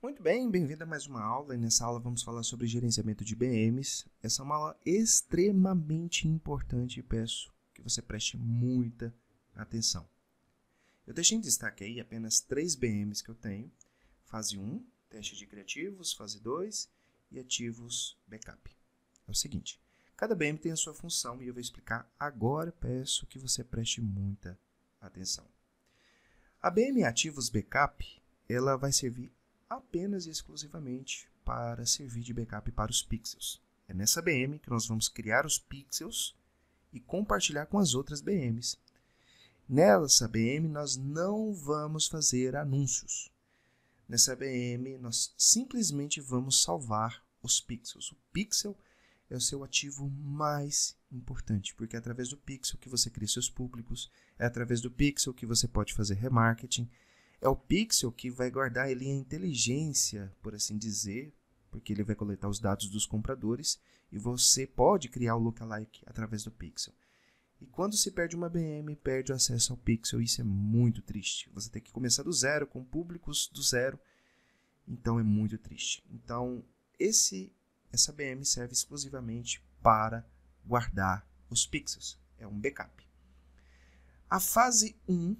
Muito bem, bem-vindo a mais uma aula. E nessa aula vamos falar sobre gerenciamento de BMs. Essa é uma aula extremamente importante e peço que você preste muita atenção. Eu deixei em destaque aí apenas três BMs que eu tenho: fase 1, teste de criativos, fase 2 e ativos backup. É o seguinte: cada BM tem a sua função e eu vou explicar agora. Peço que você preste muita atenção. A BM Ativos Backup ela vai servir apenas e exclusivamente para servir de backup para os pixels. É nessa BM que nós vamos criar os pixels e compartilhar com as outras BMs. Nessa BM nós não vamos fazer anúncios. Nessa BM nós simplesmente vamos salvar os pixels. O pixel é o seu ativo mais importante, porque é através do pixel que você cria seus públicos, é através do pixel que você pode fazer remarketing, é o pixel que vai guardar ali a inteligência, por assim dizer, porque ele vai coletar os dados dos compradores e você pode criar o lookalike através do pixel. E quando se perde uma BM, perde o acesso ao pixel, isso é muito triste. Você tem que começar do zero, com públicos do zero, então é muito triste. Então, esse essa BM serve exclusivamente para guardar os pixels, é um backup. A fase 1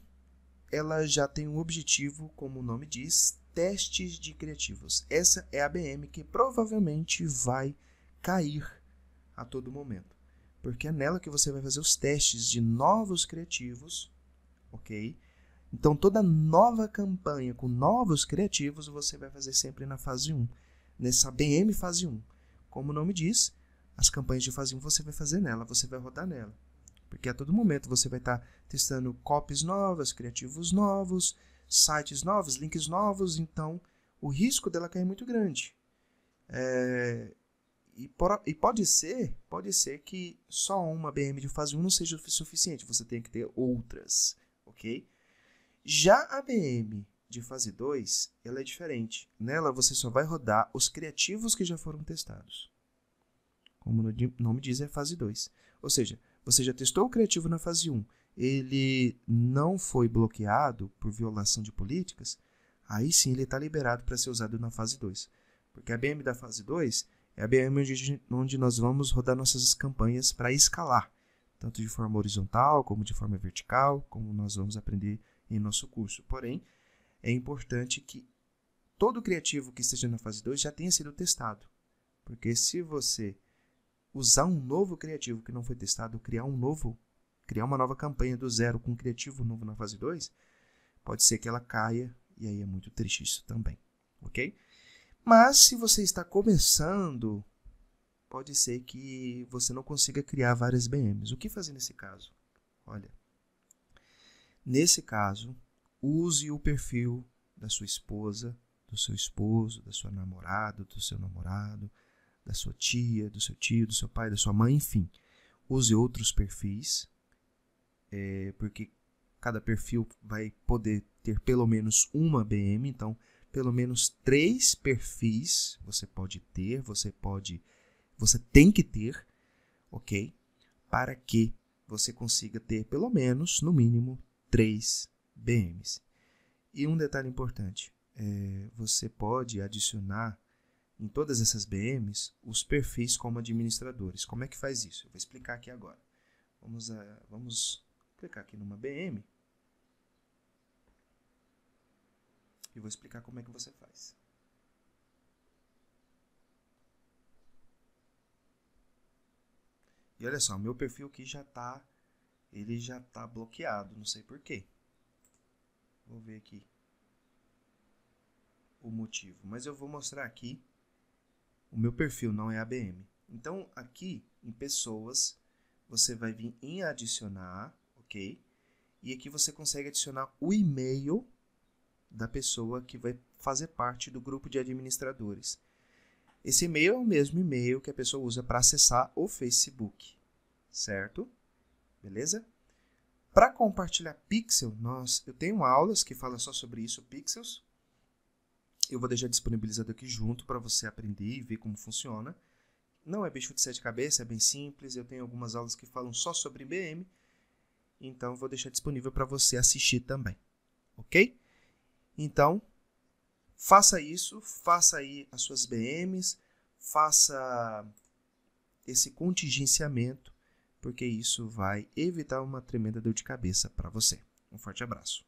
ela já tem um objetivo, como o nome diz, testes de criativos. Essa é a BM que provavelmente vai cair a todo momento, porque é nela que você vai fazer os testes de novos criativos, ok? Então toda nova campanha com novos criativos você vai fazer sempre na fase 1, nessa BM fase 1. Como o nome diz, as campanhas de fase 1 você vai fazer nela, você vai rodar nela porque a todo momento você vai estar tá testando copies novas, criativos novos, sites novos, links novos, então o risco dela cair é muito grande. É, e, por, e, pode ser, pode ser que só uma BM de fase 1 não seja suficiente, você tem que ter outras, ok? Já a BM de fase 2, ela é diferente. Nela você só vai rodar os criativos que já foram testados. Como o nome diz, é fase 2. Ou seja, você já testou o criativo na fase 1, ele não foi bloqueado por violação de políticas, aí sim ele está liberado para ser usado na fase 2. Porque a BM da fase 2 é a BM onde, onde nós vamos rodar nossas campanhas para escalar, tanto de forma horizontal como de forma vertical, como nós vamos aprender em nosso curso. Porém, é importante que todo criativo que esteja na fase 2 já tenha sido testado. Porque se você usar um novo criativo que não foi testado, criar um novo, criar uma nova campanha do zero com um criativo novo na fase 2, pode ser que ela caia e aí é muito triste isso também, ok? Mas se você está começando, pode ser que você não consiga criar várias BMs. O que fazer nesse caso? Olha, nesse caso, use o perfil da sua esposa, do seu esposo, da sua namorada, do seu namorado, da sua tia, do seu tio, do seu pai, da sua mãe, enfim. Use outros perfis, é, porque cada perfil vai poder ter pelo menos uma BM, então pelo menos três perfis você pode ter, você pode, você tem que ter, ok? Para que você consiga ter pelo menos, no mínimo, três BMs. E um detalhe importante, é, você pode adicionar em todas essas BMs os perfis como administradores. Como é que faz isso? Eu vou explicar aqui agora. Vamos, a, eh, vamos clicar aqui numa BM e vou explicar como é que você faz. E olha só, meu perfil aqui já está, ele já está bloqueado, não sei porquê. Vou ver aqui o motivo, mas eu vou mostrar aqui o meu perfil não é ABM. Então, aqui em pessoas, você vai vir em adicionar, ok? E aqui você consegue adicionar o e-mail da pessoa que vai fazer parte do grupo de administradores. Esse e-mail é o mesmo e-mail que a pessoa usa para acessar o Facebook, certo? Beleza? Para compartilhar pixel, nós, eu tenho aulas que falam só sobre isso, pixels, eu vou deixar disponibilizado aqui junto para você aprender e ver como funciona. Não é bicho de sete cabeças, é bem simples. Eu tenho algumas aulas que falam só sobre IBM. Então, vou deixar disponível para você assistir também. Ok? Então, faça isso. Faça aí as suas BMs. Faça esse contingenciamento, porque isso vai evitar uma tremenda dor de cabeça para você. Um forte abraço.